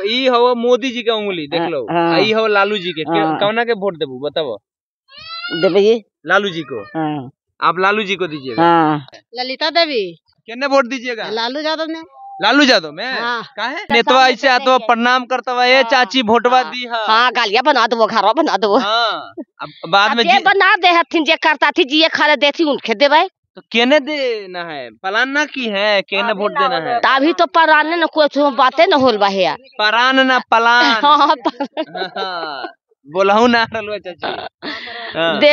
ई हो मोदी जी के उंगली देख लो हाँ, हाँ। ई हो लालू जी के हाँ। कौना के वोट देबू बताबो देबे लालू जी को आप लालू जी को दीजिएगा ललिता देवी किन्ने वोट दीजिएगा लालू यादव ने लालू यादव में काहे नेतवा ऐसे आतो प्रणाम करता हुआ ये चाची भोटवा दी है हाँ गालियाँ बना दो घर बना दो बाद में जे बना दे हथिन जे करता थी जिए खाले देती उनके देवे तो केने देना है पलान की है केने वोट देना है तभी तो पराने ना कुछ बातें ना होल बाहे यार परान ना पलान हाँ, ना रलवा चाची हाँ। दे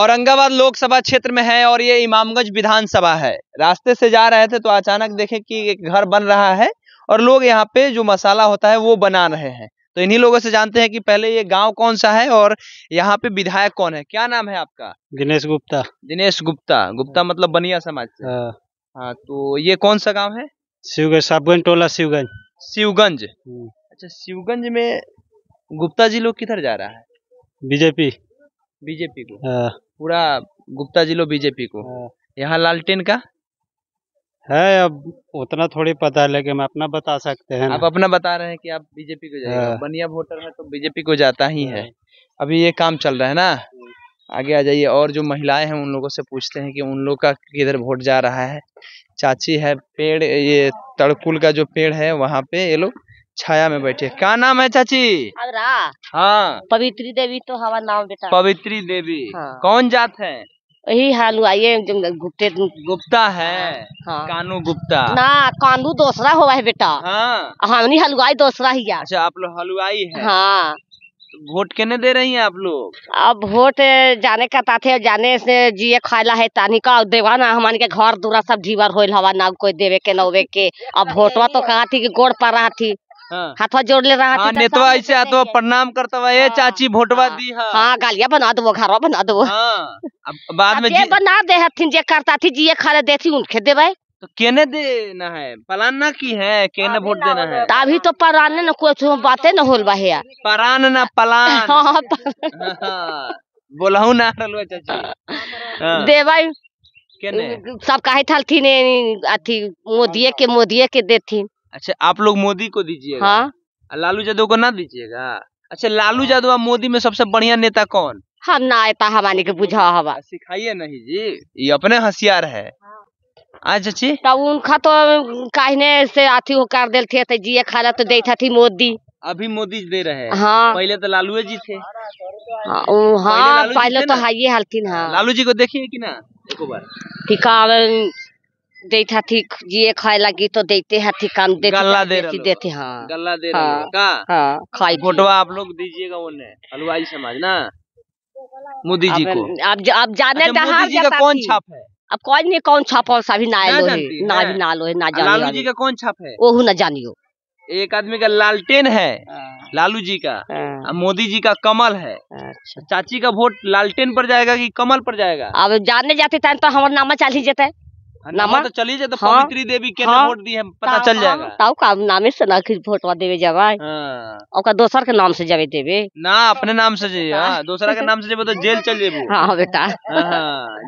औरंगाबाद लोकसभा क्षेत्र में है और ये इमामगंज विधानसभा है रास्ते से जा रहे थे तो अचानक देखे कि एक घर बन रहा है और लोग यहाँ पे जो मसाला होता है वो बना रहे हैं तो इन्हीं लोगों से जानते हैं कि पहले ये गांव कौन सा है और यहाँ पे विधायक कौन है क्या नाम है आपका दिनेश गुप्ता दिनेश गुप्ता गुप्ता हाँ। मतलब बनिया समाज हाँ।, हाँ तो ये कौन सा गाँव है शिवगंज साबगंज टोला शिवगंज शिवगंज हम्म। अच्छा शिवगंज में गुप्ता जी लोग किधर जा रहा है बीजेपी बीजेपी को हाँ। पूरा गुप्ता जी लोग बीजेपी को यहाँ लालटेन का है अब उतना थोड़ी पता है लेकिन अपना बता सकते हैं आप अपना बता रहे हैं कि आप बीजेपी को जाएगा हाँ। बनिया वोटर में तो बीजेपी को जाता ही है हाँ। अभी ये काम चल रहा है ना हाँ। आगे आ जाइए और जो महिलाएं हैं उन लोगों से पूछते हैं कि उन लोग का किधर वोट जा रहा है चाची है पेड़ ये तड़कुल का जो पेड़ है वहाँ पे ये लोग छाया में बैठे क्या नाम है चाची हाँ पवित्री देवी तो हमारा नाम बेटा पवित्री देवी हाँ। कौन जात है वही ये गुप्ते गुप्ता है हाँ, हाँ। कानू गुप्ता ना कानू दूसरा हुआ है बेटा हाँ हमनी हाँ, हलवाई दूसरा ही है अच्छा आप लोग हलवाई है हाँ तो वोट कने दे रही हैं आप लोग अब वोट जाने का ताते जाने से जिए खाला है तानी का देवा ना हमारे घर दूरा सब जीवर हो ना कोई देवे के नवे के अब वोटवा तो कहा थी कि गोड़ पर रहा थी हाँ। हाथ जोड़ ले रहा हाँ, नेतवा ऐसे आतो प्रणाम करता हुआ ये हाँ। चाची भोटवा हाँ। दी हाँ गालिया बना दो घरवा बना दो बाद में बना दे हथिन जे करता थी जी ये खा देती उनके दे भाई तो केने देना है पलाना की है केने वोट देना है तो तभी तो पराने ना कुछ बातें ना होल बाहे यार परान न पलान हाँ, हाँ, ना रलवा चाची दे भाई केने सब काहे थलथिन अथी मोदिए के मोदिए के देथिन अच्छा आप लोग मोदी को दीजिएगा हाँ? लालू यादव को ना दीजिएगा अच्छा लालू हाँ। यादव मोदी में सबसे बढ़िया नेता कौन हम हाँ, ना आता हमारे के बुझा हवा अच्छा, सिखाइए नहीं जी ये अपने हसियार है हाँ। अच्छा जी तब तो उनका तो कहने से अथी हो कर दिल थे जी जिये खाला तो दे थी मोदी अभी मोदी दे रहे हैं हाँ पहले तो लालू जी थे हाँ पहले, पहले तो हाइये हलथिन हाँ लालू जी को देखिए कि ना एक बार ठीक देते हथी जिये खाए लगी तो देते हथी काम देते गल्ला दे रहे देते हाँ गल्ला दे रहे हाँ, का हाँ खाई तो फोटोवा आप लोग दीजिएगा वो ने हलवाई समाज ना मोदी जी को आप जा, आप जाने अच्छा, मोदी जी का कौन छाप है अब कौन नहीं कौन छाप और सभी ना लो है ना भी ना लो है ना जानियो लालू जी का कौन छाप है ओहू ना जानियो एक आदमी का लालटेन है हाँ। लालू जी का हाँ। मोदी जी का कमल है अच्छा। चाची का वोट लालटेन पर जाएगा कि कमल पर जाएगा अब जाने जाते तो हमारा नामा चाल ही जाता है नामा तो चली जाए तो हाँ, पवित्री देवी के हाँ, वोट पता चल जाएगा हाँ, ताऊ का नामे से ना देवे हाँ। के नाम से जावे देवे ना अपने नाम से जे हाँ। दूसरा के नाम से जेबे तो जेल चल जेबो हां बेटा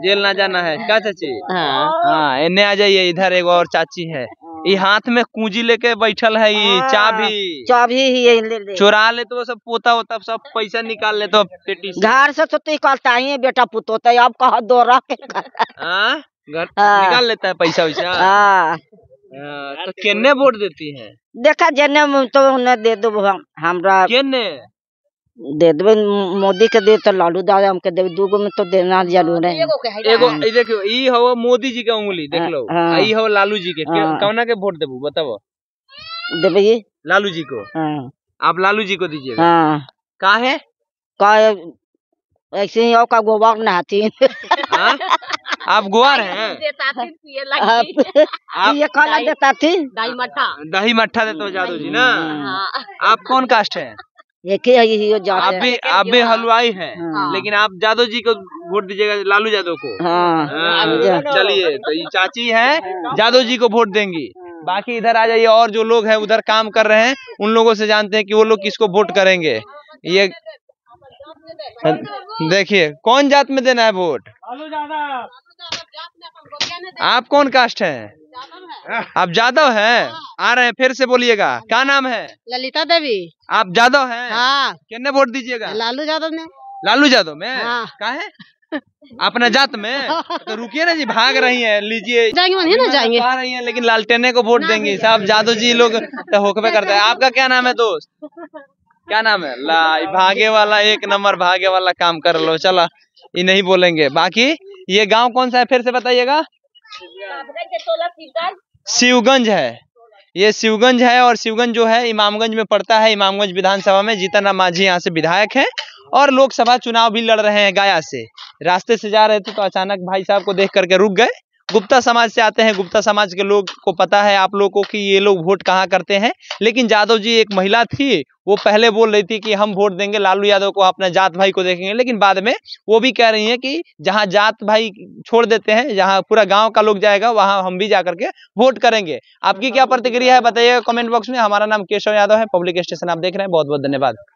जेल ना जाना है क्या चाची हां एने आ जाइए इधर एगो और चाची है ये हाथ में कुंजी लेके बैठल है ये चाबी चाबी ही ये ले ले चुरा ले तो सब पोता होता सब पैसा निकाल ले तो पेटी घर से तो निकालता ही बेटा पुतोता अब कहा दो रहा घर हाँ। निकाल लेता है पैसा वैसा हाँ। हाँ, तो केने वोट देती है देखा जने तो उन्हें दे दो हमरा केने दे देबे मोदी के दे तो लालू दादा हमके देबे दूगो में तो देना जरूर है एगो ई देखो ई हो मोदी जी के उंगली देख लो ई हो लालू जी के कौना के वोट देबू बताओ देबे ये लालू जी को हां आप लालू जी को दीजिए हां का है का ऐसे ही और का गोबर नहाती हां आप गुआर हैं आप ये कॉल देता थी दही मट्ठा दही मट्ठा देते हो जादू जी ना हाँ। आप कौन कास्ट है एक ही आप भी आप भी हलवाई हैं हाँ। लेकिन आप जादो जी को वोट दीजिएगा लालू जादो को हाँ। चलिए तो ये चाची है जादो जी को वोट देंगी बाकी इधर आ जाइए और जो लोग हैं उधर काम कर रहे हैं उन लोगों से जानते हैं कि वो लोग किसको वोट करेंगे ये देखिए कौन जात में देना है वोट आप कौन कास्ट है आप जादव है आ रहे हैं फिर से बोलिएगा क्या नाम है ललिता देवी आप जादव है हाँ। कितने वोट दीजिएगा लालू यादव में लालू हाँ। यादव में कहा है अपने जात में तो रुकिए ना जी भाग रही है लीजिए जाएंगे ना जाएंगे आ रही है लेकिन लालटेने को वोट देंगे साहब जादव जी लोग तो होकबे करते हैं आपका क्या नाम है दोस्त क्या नाम है ला भागे वाला एक नंबर भागे वाला काम कर लो चला ये नहीं बोलेंगे बाकी ये गांव कौन सा है फिर से बताइएगा शिवगंज है ये शिवगंज है और शिवगंज जो है इमामगंज में पड़ता है इमामगंज विधानसभा में जीतन राम मांझी यहाँ से विधायक है और लोकसभा चुनाव भी लड़ रहे हैं गया से रास्ते से जा रहे थे तो अचानक भाई साहब को देख करके रुक गए गुप्ता समाज से आते हैं गुप्ता समाज के लोग को पता है आप लोगों को कि ये लोग वोट कहाँ करते हैं लेकिन यादव जी एक महिला थी वो पहले बोल रही थी कि हम वोट देंगे लालू यादव को अपने जात भाई को देखेंगे लेकिन बाद में वो भी कह रही है कि जहाँ जात भाई छोड़ देते हैं जहाँ पूरा गाँव का लोग जाएगा वहाँ हम भी जा करके वोट करेंगे आपकी क्या प्रतिक्रिया है बताइएगा कमेंट बॉक्स में हमारा नाम केशव यादव है पब्लिक स्टेशन आप देख रहे हैं बहुत बहुत धन्यवाद